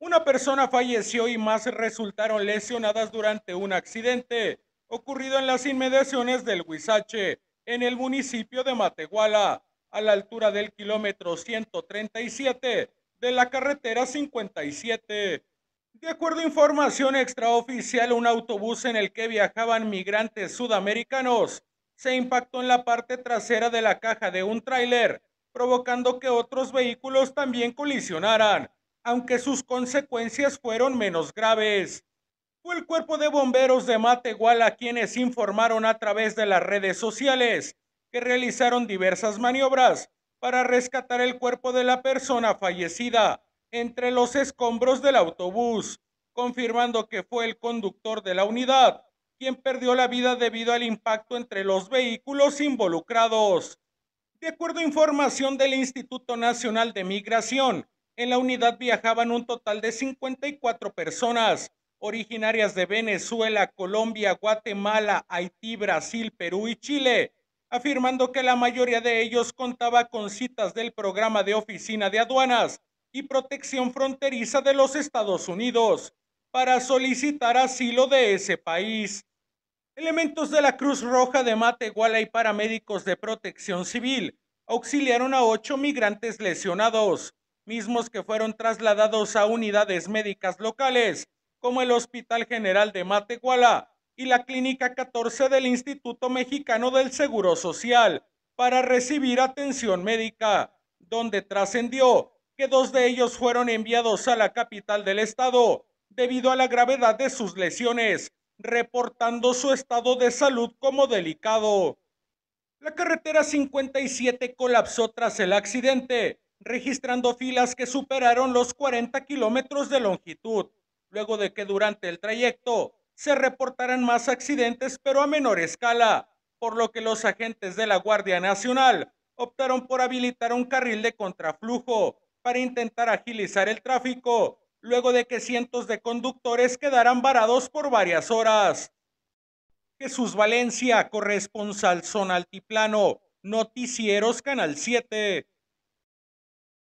Una persona falleció y más resultaron lesionadas durante un accidente ocurrido en las inmediaciones del Huizache, en el municipio de Matehuala, a la altura del kilómetro 137 de la carretera 57. De acuerdo a información extraoficial, un autobús en el que viajaban migrantes sudamericanos se impactó en la parte trasera de la caja de un tráiler, provocando que otros vehículos también colisionaran aunque sus consecuencias fueron menos graves. Fue el cuerpo de bomberos de Matehuala quienes informaron a través de las redes sociales que realizaron diversas maniobras para rescatar el cuerpo de la persona fallecida entre los escombros del autobús, confirmando que fue el conductor de la unidad quien perdió la vida debido al impacto entre los vehículos involucrados. De acuerdo a información del Instituto Nacional de Migración, en la unidad viajaban un total de 54 personas, originarias de Venezuela, Colombia, Guatemala, Haití, Brasil, Perú y Chile, afirmando que la mayoría de ellos contaba con citas del programa de oficina de aduanas y protección fronteriza de los Estados Unidos para solicitar asilo de ese país. Elementos de la Cruz Roja de Matehuala y paramédicos de protección civil auxiliaron a ocho migrantes lesionados mismos que fueron trasladados a unidades médicas locales, como el Hospital General de Matehuala y la Clínica 14 del Instituto Mexicano del Seguro Social, para recibir atención médica, donde trascendió que dos de ellos fueron enviados a la capital del estado debido a la gravedad de sus lesiones, reportando su estado de salud como delicado. La carretera 57 colapsó tras el accidente, registrando filas que superaron los 40 kilómetros de longitud, luego de que durante el trayecto se reportaran más accidentes pero a menor escala, por lo que los agentes de la Guardia Nacional optaron por habilitar un carril de contraflujo para intentar agilizar el tráfico, luego de que cientos de conductores quedaran varados por varias horas. Jesús Valencia, corresponsal Zona Altiplano, Noticieros Canal 7.